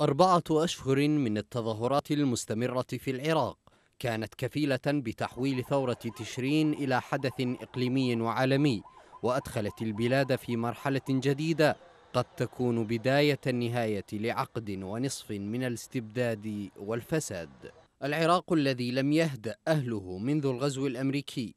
أربعة أشهر من التظاهرات المستمرة في العراق كانت كفيلة بتحويل ثورة تشرين إلى حدث إقليمي وعالمي وأدخلت البلاد في مرحلة جديدة قد تكون بداية النهاية لعقد ونصف من الاستبداد والفساد العراق الذي لم يهدأ أهله منذ الغزو الأمريكي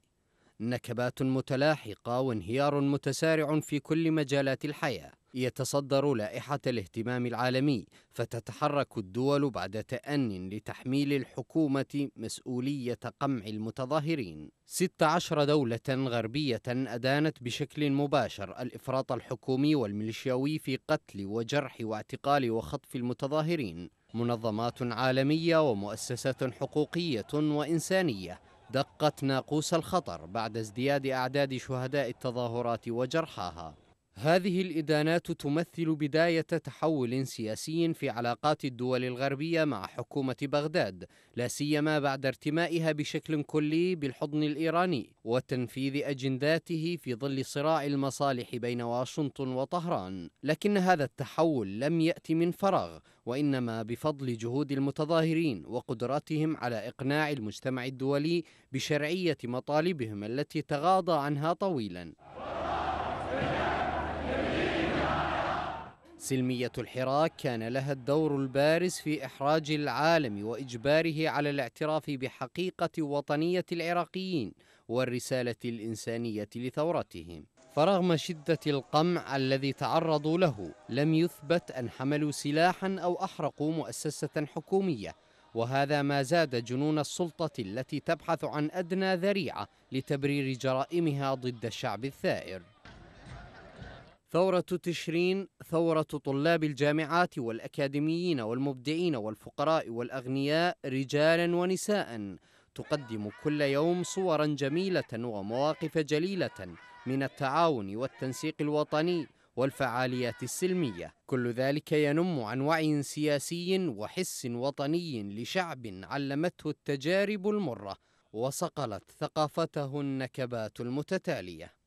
نكبات متلاحقة وانهيار متسارع في كل مجالات الحياة يتصدر لائحة الاهتمام العالمي فتتحرك الدول بعد تأن لتحميل الحكومة مسؤولية قمع المتظاهرين 16 دولة غربية أدانت بشكل مباشر الإفراط الحكومي والميليشياوي في قتل وجرح واعتقال وخطف المتظاهرين منظمات عالمية ومؤسسات حقوقية وإنسانية دقت ناقوس الخطر بعد ازدياد أعداد شهداء التظاهرات وجرحاها هذه الإدانات تمثل بداية تحول سياسي في علاقات الدول الغربية مع حكومة بغداد، لا سيما بعد ارتمائها بشكل كلي بالحضن الإيراني وتنفيذ أجنداته في ظل صراع المصالح بين واشنطن وطهران، لكن هذا التحول لم يأتي من فراغ، وإنما بفضل جهود المتظاهرين وقدرتهم على إقناع المجتمع الدولي بشرعية مطالبهم التي تغاضى عنها طويلاً. سلمية الحراك كان لها الدور البارز في إحراج العالم وإجباره على الاعتراف بحقيقة وطنية العراقيين والرسالة الإنسانية لثورتهم فرغم شدة القمع الذي تعرضوا له لم يثبت أن حملوا سلاحا أو أحرقوا مؤسسة حكومية وهذا ما زاد جنون السلطة التي تبحث عن أدنى ذريعة لتبرير جرائمها ضد الشعب الثائر ثورة تشرين ثورة طلاب الجامعات والأكاديميين والمبدعين والفقراء والأغنياء رجالا ونساء تقدم كل يوم صورا جميلة ومواقف جليلة من التعاون والتنسيق الوطني والفعاليات السلمية كل ذلك ينم عن وعي سياسي وحس وطني لشعب علمته التجارب المرة وصقلت ثقافته النكبات المتتاليه